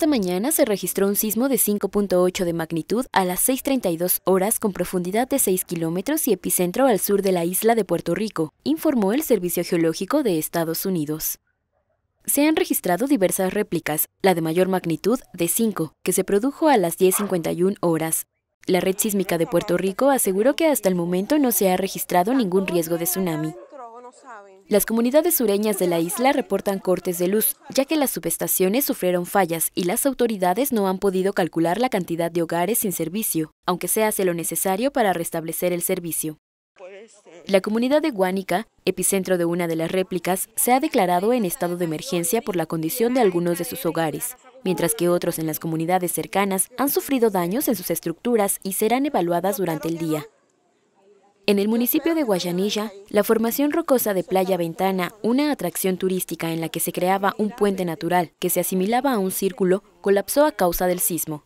Esta mañana se registró un sismo de 5.8 de magnitud a las 6.32 horas con profundidad de 6 kilómetros y epicentro al sur de la isla de Puerto Rico, informó el Servicio Geológico de Estados Unidos. Se han registrado diversas réplicas, la de mayor magnitud de 5, que se produjo a las 10.51 horas. La red sísmica de Puerto Rico aseguró que hasta el momento no se ha registrado ningún riesgo de tsunami. Las comunidades sureñas de la isla reportan cortes de luz, ya que las subestaciones sufrieron fallas y las autoridades no han podido calcular la cantidad de hogares sin servicio, aunque se hace lo necesario para restablecer el servicio. La comunidad de Guánica, epicentro de una de las réplicas, se ha declarado en estado de emergencia por la condición de algunos de sus hogares, mientras que otros en las comunidades cercanas han sufrido daños en sus estructuras y serán evaluadas durante el día. En el municipio de Guayanilla, la formación rocosa de Playa Ventana, una atracción turística en la que se creaba un puente natural que se asimilaba a un círculo, colapsó a causa del sismo.